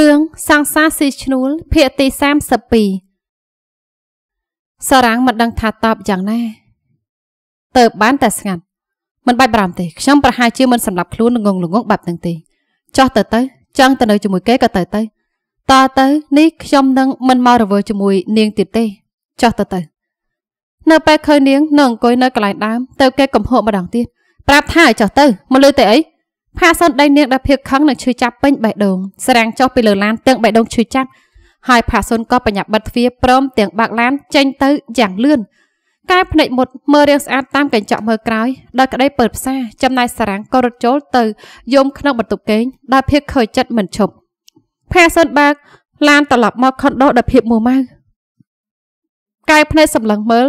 រឿងសង្សារស៊ីឈ្នួលភាគទី32សរាំងមិនដឹងថាតបយ៉ាងណាទៅបានតែស្ងាត់មិនបាច់បារម្ភទេខ្ញុំប្រហែលជាមិនសម្លាប់ខ្លួនងងងងបែបនឹងទេចោះទៅទៅចង់ទៅនៅជាមួយគេក៏ទៅទៅតទៅនេះខ្ញុំនឹងមិនមករវើជាមួយនាងទៀតទេ ចោះទៅទៅនៅពេលឃើញនាងនៅអង្គុយនៅកន្លែងដើមទៅគេកំហកម្ដងទៀតប្រាប់ថាឲ្យចោះទៅមកលើតែអីផាសិនដីនាងដែលភៀកខឹងនឹងឈឺចាប់ពេញបេះដូងស្រាំងចុះពីលើឡានទាំងបេះដូងឈឺចាប់ហើយផាសុនក៏បញ្ញាបិទទ្វារព្រមទាំងបាក់ឡានចេញទៅយ៉ាងលឿនកែភ្នែកមុតមើលរាងស្អាតតាមកញ្ចក់មើលក្រោយដោយក្តីពើផ្សាចំណាយសារាំងក៏រត់ចូលទៅយំក្នុងបន្ទប់គេងដោយភាពខូចចិត្តមិនឈប់ផាសុនបាក់ឡានត្រឡប់មកខុនដូដោយភាពមួម៉ៅកែភ្នែកសម្លឹងមើល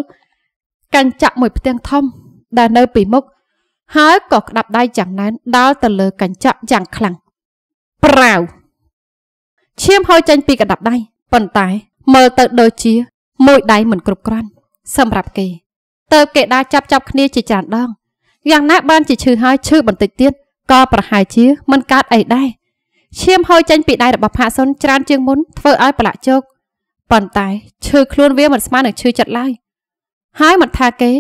កញ្ចក់មួយផ្ទាំងធំដែលនៅពីមុខហើយក៏ក្តាប់ដៃយ៉ាងណែនដាល់ទៅលើកញ្ចក់យ៉ាងខ្លាំងប្រៅឈាមហូរចេញពីកណ្ដាប់ដៃប៉ុន្តែមើលទៅដូចជាមួយដៃមិនគ្រប់គ្រាន់ សម្រាប់គេតើគេដាចាប់ចាប់គ្នាជាច្រើនដងយ៉ាងណាបានជាឈឺហើយឈឺបន្តិចទៀតក៏ប្រហែលជា មិនកើតអីដែរឈាមហូរចេញពីដៃរបស់ផាសុនច្រើនជាងមុនធ្វើឲ្យប្រឡាក់ជោគប៉ុន្តែឈឺខ្លួនវាមិនស្មើនឹងឈឺចិត្តឡើយហើយមិនថាគេ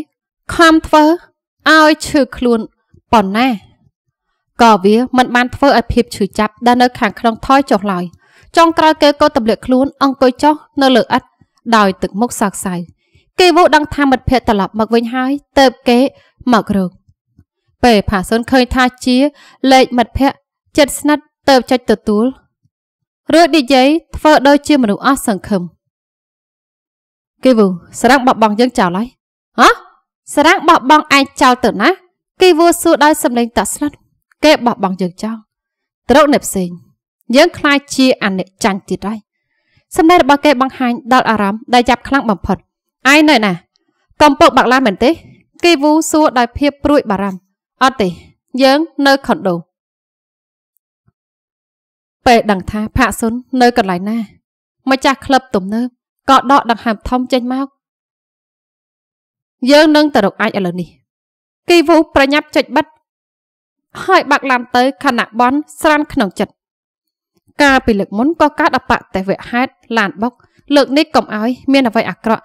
ខំធ្វើឲ្យឈឺខ្លួនប៉ុណ្ណាក៏វាមិនបានធ្វើឲ្យភាពឈឺចាប់ដែលនៅ ខាងក្នុងថយចុះឡើយចុងក្រោយគេក៏ទម្លាក់ខ្លួនអង្គុយចុះនៅលើឥដ្ឋដោយទឹកមុខសោកសៅគេវូដឹងថាមិត្តភក្តិត្រឡប់មកវិញហើយទៅគេមករកពេលផាសុនឃើញថាជាលេខមិត្តភក្តិចិត្តស្និទ្ធទៅចុចទទួលរួចនិយាយធ្វើដូចជាមនុស្សអស់សង្ឃឹមគេវូស្រឹងបបងយើងចោលហើយហ៎សារាំងបោះបង់ឯងចោលទៅណាគេវួរសួរដោយសម្លេងតក់ស្លុតគេបោះបង់យើងចោលត្រូវអ្នកផ្សេង យើងខ្លាចជាអនិច្ចាញ់ទៀតហើយសម្ដែងរបស់គេបង្ហាញដល់អារម្មណ៍ដែលចាប់ខ្លាំងបំផុតឯងនៅណា កំពើបាក់ឡាមែនទេគេវូសួរដោយភាពព្រួយបារម្ភអត់ទេយើងនៅខុនដូពេលដឹងថាផាកសុននៅកន្លែងណាម្ចាស់ក្លឹបទំនើបក៏ដកដង្ហើមធំចេញមកយើងនឹងទៅរកអាចឥឡូវនេះគីវូប្រញាប់ចុចបិទហើយ បាក់ឡានទៅខណៈបនស្រានក្នុងចិត្តកាលពីលើកមុនក៏កើតអបតិវហេតុឡានបុក លើក នេះកុំឲ្យមានអ្វីអាក្រក់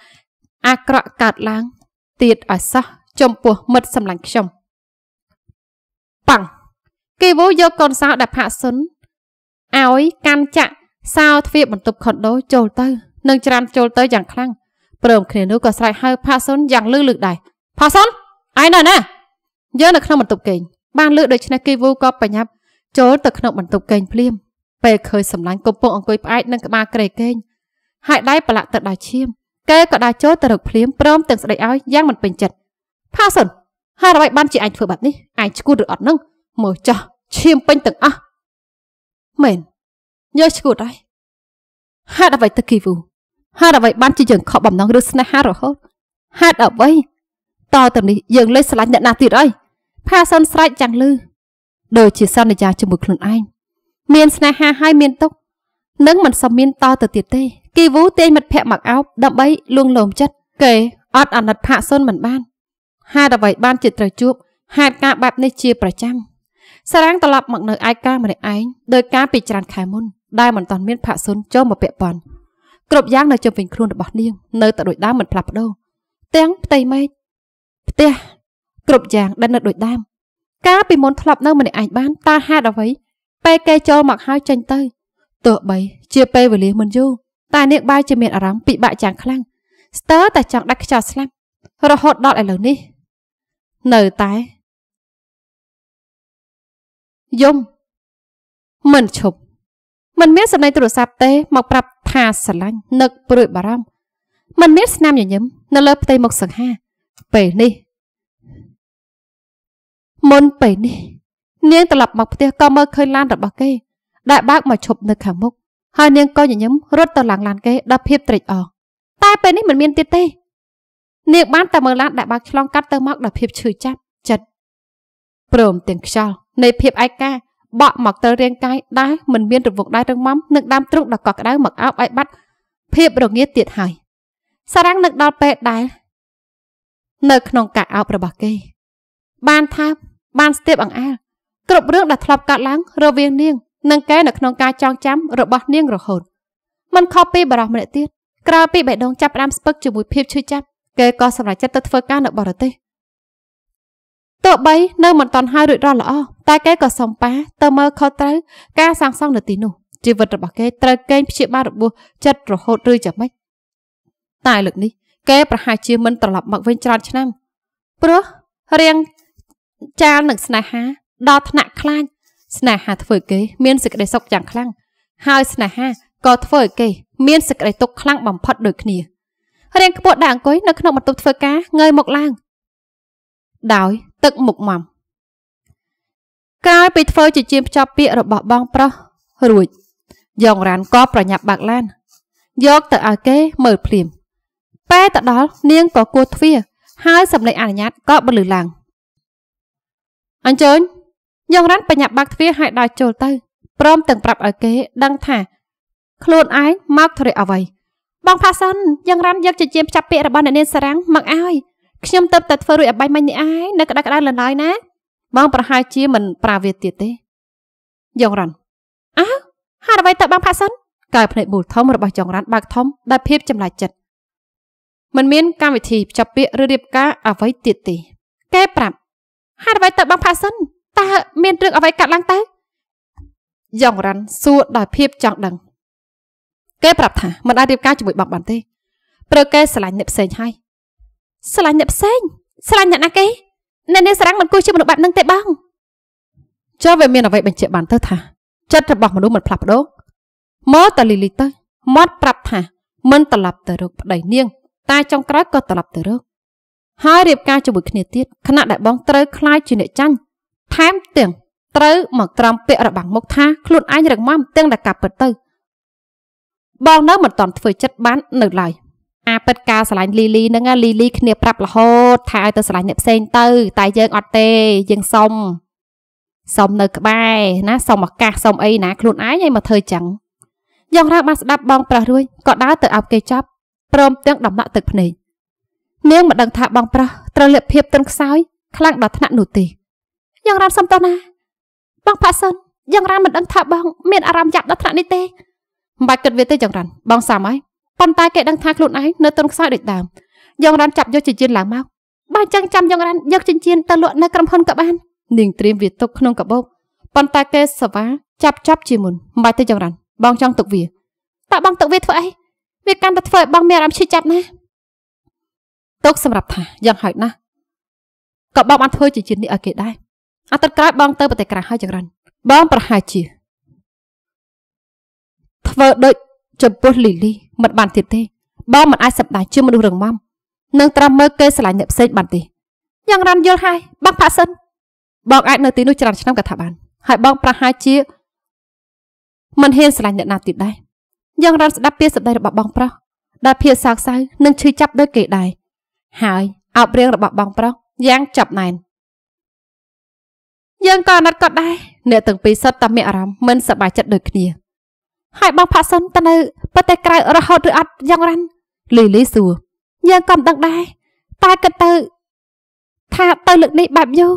អាក្រក់កើតឡើងទៀតឲ្យសោះចំពោះមិត្តសម្លាញ់ខ្ញុំប៉ាំងគីវូយកកូនសោដែលផាក់សុនឲ្យកាន់ចាក់សោទ្វារបន្ទប់ខុនដូចូលទៅនឹងច្រានចូលទៅយ៉ាងខ្លាំងព្រមគ្នានោះក៏ស្រែកហៅផាសុនយ៉ាងលឺលឺដែរផាសុនឯនៅណាយើងនៅក្នុងបន្ទប់គេងបានលឺដូច្នេះគីវូក៏បញ្ញាប់ចូលទៅក្នុងបន្ទប់គេងភ្លាម ពេលឃើញសំឡាញ់កំពុងអង្គុយផ្អែកនឹងក្បាលក្រេគេងហើយដៃប្រឡាក់ទៅដល់ឈាមគេក៏ដើរចូលទៅរកភ្លាមព្រមទាំងស្ដីឲ្យយ៉ាងមិនពេញចិត្តផាសុនហើយអ្វីបានជាឯងធ្វើបែបនេះឯងឈួតឬអត់នឹងមើលចោះឈាមពេញទាំងអស់មែនយកឈួតហើយហេតុអ្វីទៅគីវូហេតុអ្វីបានជាយើងខកបំណងឬស្នេហារហូតហេតុអ្វីតទៅនេះយើងលេចស្រឡាញ់អ្នកណាទៀតអីផាសុនស្រែកចាំងលឺដូចជាសន្យាជាមួយខ្លួនឯងមានស្នេហាហើយមានទុកនឹងមិនសមមានតទៅទៀតទេ គីវូទាញមិត្តភ័ក្ដិមកអោបដើម្បីលួងលោមចិត្តគេអត់អាណិតផាសុនមិនបានហេតុអ្វីបានជាត្រូវជួបហេតុការបែបនេះជាប្រចាំសារ៉ាងត្រឡប់មកនៅឯកាម្នាក់ឯងដោយការពីច្រើនខែមុនដែលមិនទាន់មានផាសុនចូលមកពាក់ព័ន្ធគ្រប់យ៉ាងនៅជុំវិញខ្លួនរបស់នាងនៅតែដូចដើមមិនផ្លាស់ប្ដូរទាំងផ្ទៃមេឃផ្ទះគ្រប់យ៉ាងដែលនៅដូចដើមកាលពីមុនធ្លាប់នៅម្នាក់ឯងបានតើហេតុអ្វីពេលគេចូលមកហើយចេញទៅទោះបី ជាពេលវេលាមិនយូរតែនាងបែរជាមានអារម្មណ៍ពិបាកយ៉ាងខ្លាំងស្ទើរតែចង់ដាច់ខ្យល់ស្លាប់រហូតដល់ឥឡូវនេះនៅតែយំមិនឈប់មិនមានសម្លេងទូរស័ព្ទទេមកប្រាប់ថាស្រឡាញ់នឹកព្រួយបារម្ភมันមានស្នាមញញឹមនៅលើផ្ទៃមុខសង្ហាពេលនេះមុនពេលនេះនាងត្រឡប់មកផ្ទះក៏មើលឃើញឡានរបស់គេដែលបើកមកឈប់នៅខាងមុខហើយ នាងក៏ញញឹមរត់ទៅឡើងឡានគេដល់ភាពត្រេកអរតែពេលនេះមិនមានទៀតទេនាងបានតែមើលឡានដែលបើកឆ្លងកាត់ទៅមកដល់ភាពឈឺចាប់ចិត្តព្រមទាំងខ្យល់នៃភាពឯកាបក់មកត្រូវរាងកាយដែរមិនមានរវឹកដែររឹងមាំនឹងដើមទ្រូងដ៏កក់ក្ដៅមកអោបឲ្យបាត់ភាពរងាទៀតហើយសារ៉ាំងនឹកដល់ពេលដែរនៅក្នុងការអោបរបស់គេ បានថាបានស្ទាបអង្អែលគ្រប់រឿងដែលធ្លាប់កើតឡើងរវាងនាង និងកែនៅក្នុងការចងចាំរបស់នាងរហូតមិនខុសពីបារោះម្នាក់ទៀតក្រោយពីបេះដូងចាប់ផ្ដើមស្ពឹកជាមួយភាពឈឺចាប់គេក៏សម្រេចចិត្តទៅធ្វើការនៅបរទេសទោះបីនៅមិនទាន់ហើយរួចរាល់ល្អតែគេក៏សំប៉ាទៅមើលខុសត្រូវការសាងសង់នៅទីនោះជីវិតរបស់គេត្រូវកេងព្យាបាលរបួសចិត្តរហូតឬយ៉ាងម៉េចតែលើកនេះគេប្រហែលជាមិនត្រឡប់មកវិញច្រើនឆ្នាំព្រោះរៀងចាលនឹងស្នេហាដល់ថ្នាក់ខ្លាចស្នេហាធ្វើគេមានសេចក្តីសុខយ៉ាងខ្លាំងហើយស្នេហាក៏ធ្វើឲ្យគេមានសេចក្តីទុក្ខខ្លាំងបំផុត ដូចគ្នារៀងខ្ពស់ដាក់អង្គុយនៅក្នុងបន្ទប់ធ្វើការងើយមុខឡើងដោយទឹកមុខម៉មក្រោយពេលធ្វើជាជាភ្ជាប់ពាក្យរបស់បងប្រុសរួចយងរ៉ានក៏ប្រញាប់បាក់ឡានយកទៅឲ្យគេមើលភ្លាមពេលទៅដល់នាងក៏គោះទ្វារហើយសម្លេងអនុញ្ញាតក៏បន្លឺឡើងអញ្ជើញយងរ៉ានបញ្ញាប់បាក់ទ្វារឲ្យដល់ចូលទៅព្រមទាំងប្រាប់ឲ្យគេដឹងថាខ្លួនឯងមកធ្វើអ្វីបង ផាសិនយងរ៉ានយកជាជាភ្ជាប់ពាក្យរបស់អ្នកនាងសារ៉ាំងមកឲ្យខ្ញុំទៅតែធ្វើរួចអាបាញ់មិញនេះឯងនៅក្តៅក្តៅលឡើយណាបងប្រហែលជាមិនប្រាវាទៀតទេយ៉ងរ៉ាន់អើហេតុអ្វីទៅបងផាសិនកែភ្នែកមូលធំរបស់ចងរ៉ាន់បើកធំដោយភាពចម្លែកចិត្តមិនមានកម្មវិធីភ្ជាប់ពាក្យឬរៀបការអ្វីទៀតទេកែប្រាប់ហេតុអ្វីទៅបងផាសិនតើមានរឿងអ្វីកើតឡើងទៅយ៉ងរ៉ាន់សួរដោយភាពចង់ដឹងកែប្រាប់ថាមិនអាចរៀបការជាមួយបងបានទេព្រោះកែស្រឡាញ់អ្នកផ្សេងហើយស្រឡាញ់អ្នកផ្សេងស្រឡាញ់អ្នកណាគេអ្នកនាងស្រាំងមិនគួរជាមនុស្សបែបហ្នឹងទេបងចុះវាមានអ្វីបញ្ជាក់បានទៅថាចិត្តរបស់មនុស្សមិនផ្លាស់ប្ដូរមកតលីលីទៅមាត់ប្រាប់ថាមិនត្រឡប់ទៅរកប្តីនាងតែចុងក្រោយក៏ត្រឡប់ទៅរកហើយរៀបការជាមួយគ្នាទៀតខណៈដែលបងត្រូវคลายជាអ្នកចាញ់ថែមទាំងត្រូវមកត្រាំពាក្យរបាំងមុខថាខ្លួនឯងរឹងមាំទាំងតែការពិតទៅបងនៅមិនតន់ធ្វើចិត្តបាននៅឡើយអាពិតការស្រឡាញ់លីលីហ្នឹងលីលី គ្នាប្រាប់រហូតថាឲ្យទៅស្រឡាញ់អ្នកផ្សេងទៅតែយើងអត់ទេយើងសុំសុំនៅក្បែរណាសុំឱកាសសុំអីណា ខ្លួនឯងឲ្យមកធ្វើចឹងយ៉ាងរ៉ាបានស្ដាប់បងប្រុសរួចក៏ដើរទៅអោបគេចាប់ព្រមទាំងដំណក់ទឹកភ្នែកនាងមិនដឹងថាបងប្រុសត្រូវលៀបភាពទន់ខ្សោយខ្លាំងដល់ថ្នាក់នោះទេយ៉ាងរ៉ាសុំតោះណា បងផាសិនយ៉ាងរ៉ាមិនដឹងថាបង មានអារម្មណ៍យ៉ាប់ដល់ថ្នាក់នេះទេមិនបាច់គិតវាទេយ៉ាងរ៉ាបងសាមហើយប៉ុន្តែគេដឹងថាខ្លួនឯងនៅទន់ខ្សោយដូចដើមយងរ៉ាន់ចាប់យកចិញ្ចៀនឡើងមកបើចឹងចាំយងរ៉ាន់យកចិញ្ចៀនទៅលក់នៅក្រុមហ៊ុនក៏បាននាងត្រៀមវាទុកក្នុងកាបូបប៉ុន្តែគេសវ៉ាចាប់ចាប់ជាមុនមិនបាច់ទេយងរ៉ាន់បងចង់ទុកវាតើបងទុកវាធ្វើអីវាកាន់តែធ្វើឲ្យបងមានអារម្មណ៍ឈឺចាប់ណាទុកសម្រាប់ថាយ៉ាងហោចណាស់ក៏បងបានធ្វើជាជាតិនេះឲ្យគេដែរអាទិត្យក្រោយបងទៅប្រទេសក្រាស់ហើយចង្រិនបងប្រហែលជាធ្វើដូចចំពោះលីលីមិនបានទៀតទេបងមិនអាចសម្ដែងជាមនុស្សរងមំនឹងត្រាំមើលគេស្រឡាញ់អ្នកផ្សេងបានទេយ៉ាងរ៉ាន់យល់ហើយបងផាសិនបងអាចនៅទីនោះច្រើនឆ្នាំក៏ថាបាន ហើយបងប្រហែលជាមិនហ៊ានស្រឡាញ់អ្នកណាទៀតដែរយ៉ាងរ៉ាន់ស្ដាប់ពាក្យសម្ដីរបស់បងប្រុសដែលភាសាខ្សៅនឹងឈឺចាប់ដូចគេដែរហើយអោបរៀងរបស់បងប្រុសយ៉ាងចាប់ណែនយើងក៏អណិតគាត់ដែរអ្នកទាំងពីរសុទ្ធតែមានអារម្មណ៍មិនសប្បាយចិត្តដូចគ្នាហើយបងផាសុនទៅនៅប្រទេសក្រៅរហូតឬអត់យ៉ាងរ៉ាន់លីលីសួរយើងក៏មិនដឹងដែរតែគិតទៅ ថាទៅលើកនេះបែបយូរ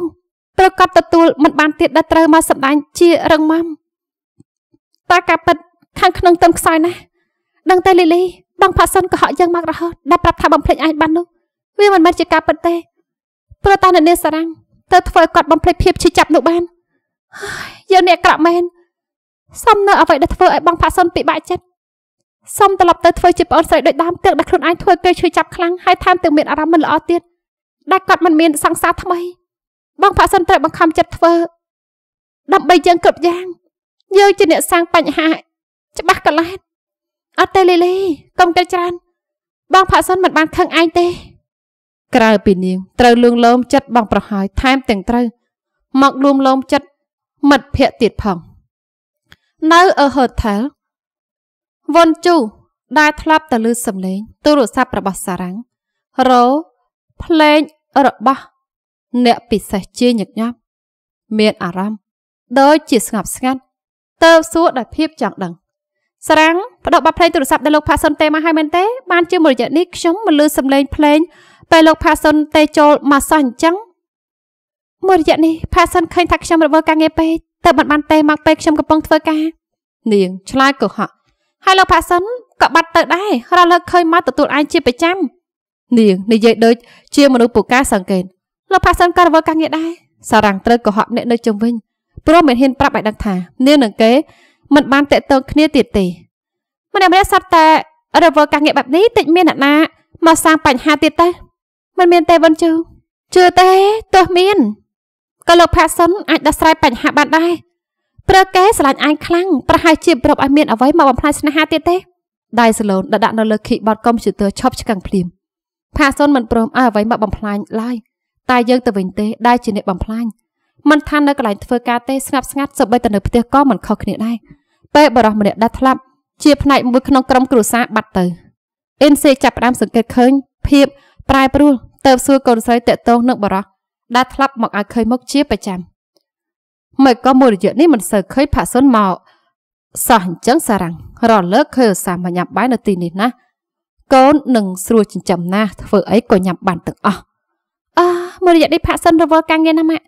ត្រូវកត់ទទួលមិនបានទៀតដែលត្រូវមកសម្ដែងជារឹងមាំតែការពិតខាងក្នុងទន់ខ្សោយណាស់ដឹងតែលីលី បងផាសុនក៏ហក់យើងមករហូតដល់ប្រាប់ថាបំភ្លេចឯងបាននោះវាមិនមែនជាការពិតទេព្រោះតែនៅនាងសារ៉ាំង ទៅធ្វើឲ្យគាត់បំភ្លេចភាពជាចាប់នោះបានយើងនេះអាក្រក់មែនសុំនៅអ្វីដែលធ្វើឲ្យបងផាសុនពិបាកចិត្តសុំត្រឡប់ទៅធ្វើជាប្អូនស្រីដូចដើមទៀតដែលខ្លួនឯងធ្វើគេឈឺចាប់ខ្លាំងហើយថែមទាំងមានអារម្មណ៍មិនល្អទៀតដែលគាត់មិនមានសង្សារថ្មី បងផាសុនត្រូវបង្ខំចិត្តធ្វើដើម្បីយើងគ្រប់យ៉ាងយើងជាអ្នកសាងបញ្ហា ច្បាស់កន្លែងអត់ទេលីលីកុំគិតច្រើនបងផាសុនមិនបានខឹងឯងទេក្រៅពីនាងត្រូវលួងលោមចិត្តបងប្រហើយថែមទាំងត្រូវ មកលួងលោមចិត្តមិត្តភក្តិទៀតផងនៅអឺហូថែលវុនជូដែលធ្លាប់ទៅលើសំឡេងទូរស័ព្ទរបស់សារ៉ាំងរោភ្លេងរបស់អ្នកពិសេសជាញឹកញាប់មានអារម្មណ៍ដូចជាស្ងប់ស្ងាត់តើបសួរដោយភាពចង់ដឹងស្រាំងបដិបត្តិភ្លេងទូរស័ព្ទដល់លោកផាសុនទេមកហើយមែនទេ បានជាមួយរយៈនេះខ្ញុំមកលើសំឡេងភ្លេងពេលលោកផាសុនទេចូលមកសោះអញ្ចឹងមួយរយៈនេះផាសុនឃើញថាខ្ញុំរវល់ការងារពេកទៅបានបានទេមកពេលខ្ញុំកំពុងធ្វើការនាងឆ្លើយកុហកហើយលោកផាសិនក៏បាត់ទៅដែររាល់លើកឃើញមកទទួលឯងជាប្រចាំនាងនិយាយដូច ជាមនុស្សពូកែសង្កេតលោកផាសិនក៏រវល់ការងារដែរសារ៉ាំងត្រូវកុហកអ្នកនៅជុំវិញព្រោះមិនហ៊ានប្រាប់ឲ្យដឹងថា នាងនឹងគេមិនបានតេតងគ្នាទៀតទេម្នាក់ម្នាក់សត្វតែរវល់ការងារបែបនេះតិចមានអ្នកណាមកសាងបញ្ហាទៀតទេមិនមានទេវុនជឿជឿទេទោះមានក៏លោកផាសុនអាចដោះស្រាយបញ្ហាបានដែរព្រោះគេស្រឡាញ់អញខ្លាំងប្រហែលជាប្រົບឲ្យមានអ្វីមកបំផ្លាញស្នេហាទៀតទេដៃសាឡូនដាក់នៅលើ keyboard កុំព្យូទ័រឈប់ឆ្កឹងភ្លាមផាសុនមិនព្រមឲ្យអ្វីមកបំផ្លាញឡើយតែយើងទៅវិញទេដែលជាអ្នកបំផ្លាញមិនថានៅកន្លែងធ្វើការទេស្ងប់ស្ងាត់សូម្បីតែនៅផ្ទះក៏មិនខុសគ្នាដែរពេលបរោះម្នាក់ដាច់ធ្លាប់ជាផ្នែកមួយក្នុងក្រុមគ្រួសារបាត់ទៅអ៊ិនសេចាប់ផ្ដើមសង្កេតឃើញ ភាពប្រែប្រួលទៅសួរកូនស្រីតេតងនឹងបរោះដែលធ្លាប់មកឲ្យឃើញមុខជាប្រចាំមិនក៏មួយរយៈនេះមិនសូវឃើញផាក់សុនមកសោះអញ្ចឹងសារ៉ាំងរលើកឃើញឧស្សាហ៍មកញ៉ាំបាយនៅទីនេះណាកូននឹងស្រួលចិញ្ចឹមណាស់ធ្វើអីក៏ញ៉ាំបានទាំងអស់អើមួយរយៈនេះផាក់សិនរវល់ការងារណាម៉ាក់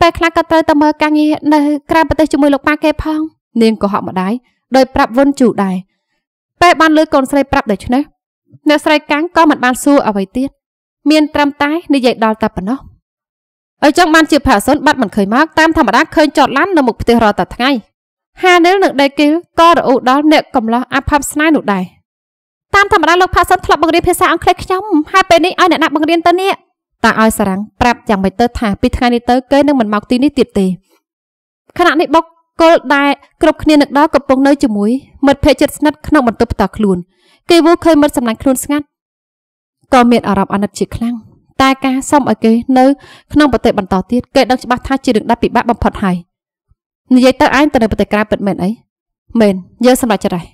ពេលខ្លះក៏ត្រូវតែមើលការងារនៅក្រៅប្រទេសជាមួយលោកប៉ាគេផង នាងក៏ហក់ម្ដាយដោយប្រាប់វុនជូដែរពេលបានលើកូនស្រីប្រាប់ដូច្នេះអ្នកស្រីកាំងក៏មិនបានសួរអ្វីទៀតមានត្រឹមតែនិយាយដល់តែប៉ុណ្ណោះហើយចង់បានជាផាសុនបាត់មិនឃើញមកតាមធម្មតាឃើញចតឡាននៅមុខផ្ទះរាល់តែថ្ងៃហានិលនឹងដេគីលក៏រអ៊ូដល់អ្នកកំឡោះអផាប់ស្នេហ៍នោះដែរតាមធម្មតាលោកផាសុនធ្លាប់បង្រៀនភាសាអង់គ្លេសខ្ញុំហើយពេលនេះឲ្យអ្នកណាបង្រៀនទៅនេះតាឲ្យសារ៉ាំងប្រាប់យ៉ាងម៉េចទៅថាពីថ្ងៃនេះតទៅគេនឹងមិនមកទីនេះទៀតទេខណៈនេះបុកគលដែលគ្រប់គ្នានឹកដល់កំពុងនៅជាមួយមិត្តភ័ក្តិជិតស្និទ្ធក្នុងបន្ទប់ផ្ទាល់ខ្លួនគេវល់ឃើញមិត្តសម្លាញ់ខ្លួនស្ងាត់ក៏មានអារម្មណ៍អាណិតជាខ្លាំងតែការសុំឲ្យគេនៅ ក្នុងប្រទេសបន្តទៀតគេដឹងច្បាស់ថាជារឿងដាច់ពិបាកបំផុតហើយនិយាយទៅឯងទៅនៅប្រទេសក្រៅពិតមែនអីមែនយើងសម្រេចចិត្តហើយ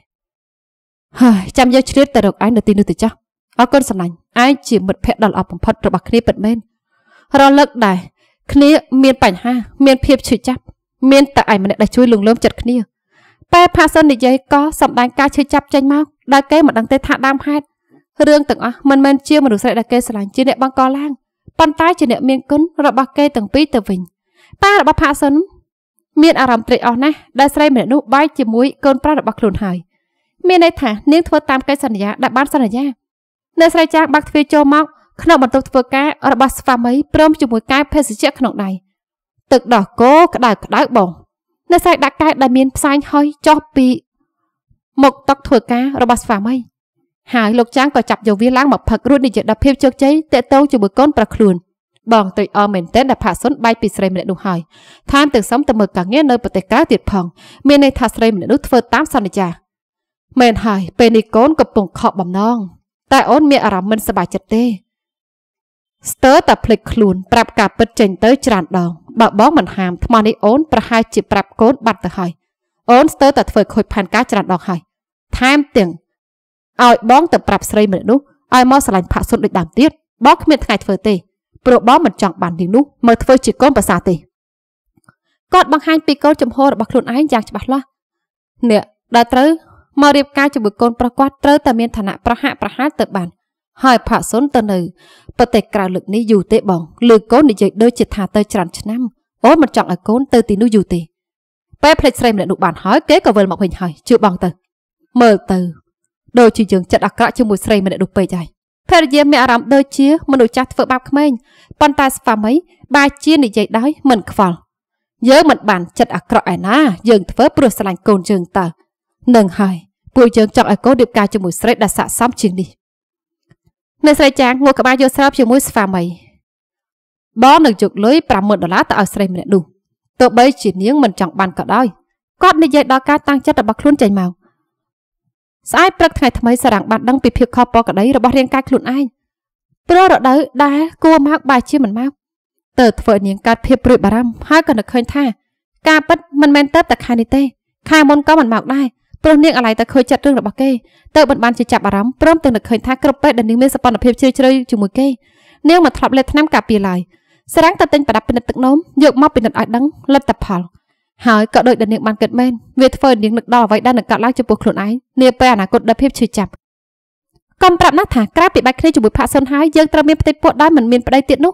ហើយចាំយើងជ្រៀតទៅរកឯងនៅទីនោះទៅចាស់អរគុណសំឡាញ់ឯងជាមិត្តភក្តិដ៏ល្អបំផុតរបស់គ្នាពិតមែនរលឹកដែរគ្នា មាន បញ្ហាមានភាពឈឺចាប់ មានតែឯងម្នាក់ដែលជួយលងលោមចិត្តគ្នាពេលផាសិននិយាយក៏សម្ដែងការឈឺចាប់ចេញមកដែលគេមិនដឹងទេថាដើមហេតុរឿងទាំងអស់មិនមែនជាមនុស្សស្រីដែលគេស្រឡាញ់ជាអ្នកបង្កឡើងប៉ុន្តែជាអ្នក មានគុណរបស់គេទាំងពីរទៅវិញប៉ារបស់ផាសុនមានអារម្មណ៍ត្រេកអរណាស់ដែលស្រីម្នាក់នោះបែកជាមួយកូនប្រុសរបស់ខ្លួនហើយមានន័យថានាងធ្វើតាមកិច្ចសន្យាដែលបានសន្យាអ្នកស្រីចាស់បាក់ទ្វារចូលមកក្នុងបន្ទប់ធ្វើការ របស់ស្វាមីព្រមជាមួយកែវភេសជ្ជៈក្នុងដៃទឹកដោះគោក្តៅក្តៅបងអ្នកស្រីដាក់កែវដែលមានផ្សែងហុយចុះពីមុខតុធ្វើការរបស់ស្វាមីហើយលោកចាងក៏ចាប់យកវាឡើងមកផឹករួចនិយាយដល់ភាពជោគជ័យតាក់ទងជាមួយកូនប្រខ្លួនបងទុយអមែនទែនដែលផាសុនបែកពីស្រីម្នាក់នោះហើយថែមទាំងសុំទៅមើលការងារនៅប្រទេសក្រៅទៀតផង មានន័យថាស្រីម្នាក់នោះធ្វើតាមសន្យាមែនហើយ ពេលនេះកូនកំពុងខកបំណងតែអូន មានអារម្មណ៍មិនសប្បាយចិត្តទេស្ទើរតែភ្លេចខ្លួនប្រាប់ការពិតចេញ ទៅច្រើនដងបើបងមិនហាមថ្មនេះអូនប្រហែលជាប្រាប់កូនបាត់ទៅហើយអូនស្ទើរតែធ្វើខូចផែនការច្រើនដងហើយថែមទាំងឲ្យបងទៅប្រាប់ស្រីម្នាក់នោះឲ្យមកឆ្លាញ់ផាក់សុនដូចដើមទៀតបងគ្មានថ្ងៃធ្វើទេព្រោះបងមិនចង់បាននាងនោះមកធ្វើជាកូនប្រសាទេគាត់បង្ហាញពីកូនចំហររបស់ខ្លួនឯងយ៉ាងច្បាស់លាស់អ្នកដែលត្រូវមករៀបការជាមួយកូនប្រុសគាត់ត្រូវតែមានឋានៈប្រហាក់ប្រហែលទៅបាន ហើយផាក់សុនទៅនៅប្រទេសក្រៅលើកនេះយូរទេបងលើកូននិយាយដូចជាថាទៅច្រើនឆ្នាំអូនមិនចង់ឲ្យកូនទៅទីនោះយូរទេ ពេលផ្លេចស្រីម្នាក់នោះបានហើយគេក៏វិលមកវិញហើយជឿបងទៅមើលទៅដូចជាយើងចិត្តអាក្រក់ជាមួយស្រីម្នាក់នោះពេកហើយភរិយាមានអារម្មណ៍ដូចជា មនុស្សចាស់ធ្វើបាបក្មេងប៉ុន្តែស្វាមីបែរជានិយាយដោយមិនខ្វល់យើងមិនបានចិត្តអាក្រក់ឯណាយើងធ្វើព្រោះស្រឡាញ់កូនយើងតើនឹងហើយពួកយើងចង់ឲ្យកូនរៀបការជាមួយស្រីដែលស័ក្តិសមជាងនេះអ្នកស្រីចាងងួតក្បាលយកស្រាប់ជាមួយស្វាមីបងនឹងជុកលុយ50000ដុល្លារទៅឲ្យស្រីម្នាក់នោះទោះបីជានាងមិនចង់បានក៏ដោយគាត់និយាយដល់ការតាំងចិត្តរបស់ខ្លួនចេញមកស្អែកព្រឹកថ្ងៃថ្មីសារាំងបានដឹងពីភាពខុសពកដីរបស់រាងកាយខ្លួនឯងព្រោះរដូវដែលគួរមកបែរជាមិនមកតើធ្វើនាងកាត់ភាពព្រួយបារម្ភហើយក៏នឹកឃើញថាការពិតមិនមែនទៅតែខែនេះទេខែមុនក៏មិនមកដែរព្រោះនាងអាឡៃតែឃើញចិត្តរឿងរបស់គេទៅមិនបានជាចាប់អារម្មណ៍ព្រមទាំងនឹកឃើញថាគ្រប់ពេលដែលនាងមានសកម្មភាពជ្រាលជ្រៅជាមួយគេនាងមិនធ្លាប់លេបថ្នាំការពារឡើយសារាំងទៅទិញប្រដាប់ពិនិត្យទឹកនោមយកមកពិនិត្យឲ្យដឹងលទ្ធផលហើយក៏ដូចដែលនាងបានគិតមែនវាធ្វើនាងនឹកដល់អ្វីដែលនឹងកើតឡើងចំពោះខ្លួនឯងនាពេលអនាគតដែលភាពឈឺចាប់កុំប្រាប់ណាស់ថាក្រៅពីបាច់គ្នាជាមួយផាក់សុនហើយយើងត្រូវមានផ្ទៃពោះដែលមិនមានប្តីទៀតនោះ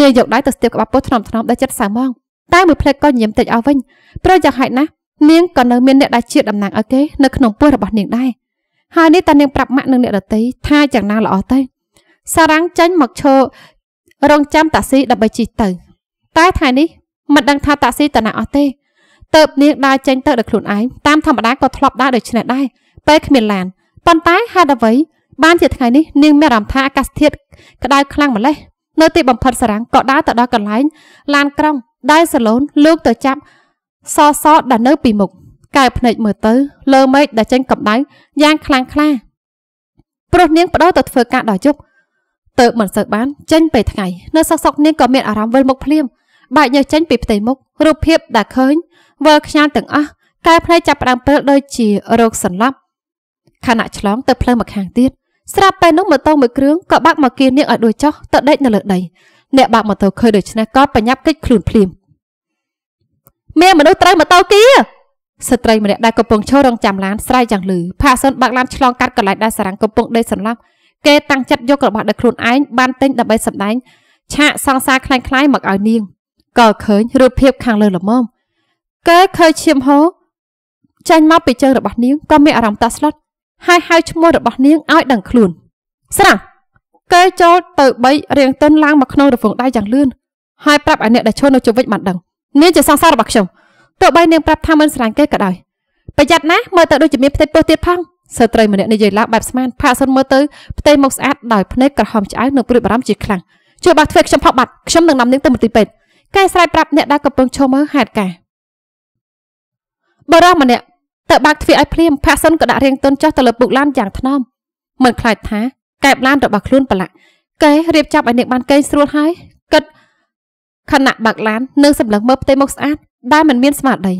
នាងយកដៃទៅស្ទាបក្បាលពោះថ្នមថ្នមដែលចិត្តសៅមកតែមួយភ្លែកក៏ញញឹមតិចអស់វិញព្រោះយ៉ាងហោចណាស់នាងក៏នៅមានអ្នកដែលជាតំណាងឲ្យគេនៅក្នុងពោះរបស់នាងដែរហើយនេះតានាងប្រាប់ម៉ាក់នឹងអ្នកដតីថាយ៉ាងណាល្អទៅសារ៉ាំងចាញ់មកឈររងចាំតាក់ស៊ីដើម្បីជិះទៅតែថ្ងៃនេះមិនដឹងថាតាក់ស៊ីតាណាអស់ទេទៅនាងដើរចេញទៅដោយខ្លួនឯងតាមធម្មតាក៏ធ្លាប់ដើរដោយឆ្នេះដែរពេលគ្មានឡានប៉ុន្តែហេតុអ្វី បានជាថ្ងៃនេះនាងមានអារម្មណ៍ថាអាកាសធាតុក្តៅខ្លាំងម្ល៉េះនៅទីបំផិតសារាំងក៏ដើរទៅដល់កន្លែងឡានក្រុង ដែលសាឡូនលូកទៅចាប់សសដែលនៅពីមុខកែភ្នែកមើលទៅលើមេឃដែលចេញកម្ដៅយ៉ាងខ្លាំងក្លាព្រោះនាងបដូរទៅធ្វើការដល់យប់ទើបមិនសូវបាន ចេញពេលថ្ងៃនៅសក់សក់នាងក៏មានអារម្មណ៍វិលមុខភ្លាមបែកញើសចេញពីផ្ទៃមុខរូបភាពដែលឃើញវល់ខ្ញាល់ទាំងអស់កែផ្នែកចាប់ផ្ដើមព្រិលដូចជារោគសន្លប់ខណៈឆ្លងទៅផ្លូវមកខាងទៀតស្រាប់ពេលនោះម៉ូតូមួយគ្រឿងក៏បាក់មកគៀននាងឲ្យដួលចុះទៅដេកនៅលើដីអ្នកបើកម៉ូតូឃើញដូច្នេះក៏បញ្ញាប់គេចខ្លួនភ្លាមមានមនុស្សត្រូវម៉ូតូគៀស្ត្រីម្នាក់ដែលកំពុងឈររងចាំឡានស្រ័យយ៉ាងលឺផាសុនបាក់ឡានឆ្លងកាត់កន្លែងដែលសារ៉ាំងកំពុងដេកសន្លប់ គេតាំងចិត្តយករបស់ដែលខ្លួនឯងបានទិញដើម្បីសម្ដែងឆាកសង្សារคล้ายៗមកឲ្យនាងក៏ឃើញរូបភាពខាងលើល្មមគេឃើញឈាមហូរចាញ់មកពីជើងរបស់នាងក៏មានអារម្មណ៍តាក់ស្លុតហើយហៅឈ្មោះរបស់នាងឲ្យដឹងខ្លួនស្រាំងគេចូលទៅបីរៀងទុនឡើងមកក្នុងរង្វង់ដៃយ៉ាងលឿនហើយប្រាប់ឲ្យអ្នកដែលឈរនៅជុំវិញបានដឹងនាងជាសង្សាររបស់ខ្ញុំទោះបីនាងប្រាប់ថាមិនស្រាញ់គេក៏ដោយប្រយ័ត្នណាមើលទៅដូចជាមានផ្ទៃពោះទៀតផងស្ត្រីម្នាក់និយាយឡើងបែបស្មានផាកសុនមើលទៅផ្ទៃមុខស្អាតដោយភ្នែកក្រហមឆ្អៅនិងព្រួយបារម្ភជាខ្លាំងជួយបាក់ធ្វើខ្ញុំផុសបាត់ខ្ញុំនឹងនាំនាងទៅមន្ទីរពេទ្យកែស្រ័យប្រាប់អ្នកដែលកំពុងឈរមើលហេតុការណ៍បរោះម្នាក់ទៅបាក់ទ្វារឲ្យភ្លាមផាសិនក៏ដាក់រៀងទុនចុះទៅលើពុកឡានយ៉ាងថ្នមមិនខ្លាចថាកែបឡានរបស់ខ្លួនប្រឡាក់កែរៀបចំឲ្យនាងបានកេងស្រួលហើយគិតខណៈបាក់ឡាននឹងសម្លឹងមើលផ្ទៃមុខស្អាតដែលមិនមានស្មារតី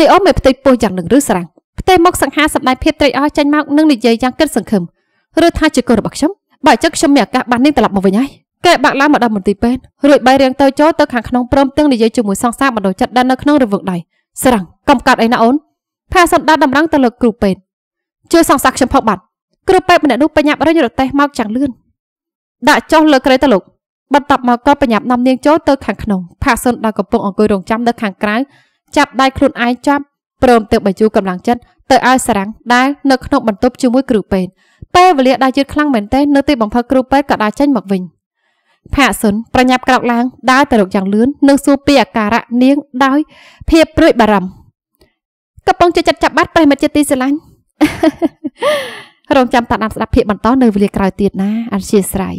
នេះអូមមិនផ្ទៃពោះយ៉ាងនឹងឬស្រាំងផ្ទៃមុខសង្ហាសម្ដែងភាពត្រេកអរចាញ់មកនឹងនិយាយយ៉ាងគិតសង្ឃឹមឬថាជាកូនរបស់ខ្ញុំបើចឹងខ្ញុំមានឱកាសបាននាងត្រឡប់មកវិញហើយកែបាក់ឡានមកដល់មន្ទីរពេទ្យរួចបីរៀងទៅចូលទៅខាងក្នុងព្រមទាំងនិយាយជាមួយសង្សារបណ្ដោះចិត្តដែលនៅក្នុងរវងដៃស្រាំងកំកត់អីណាអូនផាសន្តានតម្រង់ទៅលើគ្រូពេទ្យជួយសង្សាខ្ញុំផងបាទគ្រូពេទ្យម្នាក់នោះបញ្ញាប់រិញរទេះមកយ៉ាងលឿនដាក់ចុះលើក្រេតលោកបន្ទាប់មកក៏បញ្ញាប់នាំនាងចូលទៅខាងក្នុងផាសន្តានកំពុងអង្គុយរងចាំនៅខាងក្រៅចាប់ដៃខ្លួនឯងចាប់ព្រមទាំងបញ្ជូកម្លាំងចិត្តទៅឲ្យសារាំងដែលនៅក្នុងបន្ទប់ជាមួយគ្រូពេទ្យពេលវេលាដែលយឺតខ្លាំងមែនទែននៅទីបំផុតគ្រូពេទ្យក៏ដើរចេញមកវិញផាក់សុនប្រញាប់ក្រោកឡើងដើរទៅរកយ៉ាងលឿននិងសួរពីអាការៈនាងដោយ ភាពព្រួយបារម្ភកំពុងចិត្តចាប់បាត់ប្រិមិត្តជាទីស្រឡាញ់រងចាំតាមដានស្ដាប់ភាគបន្តនៅវេលាក្រោយទៀតណាអរជាស្រ័យ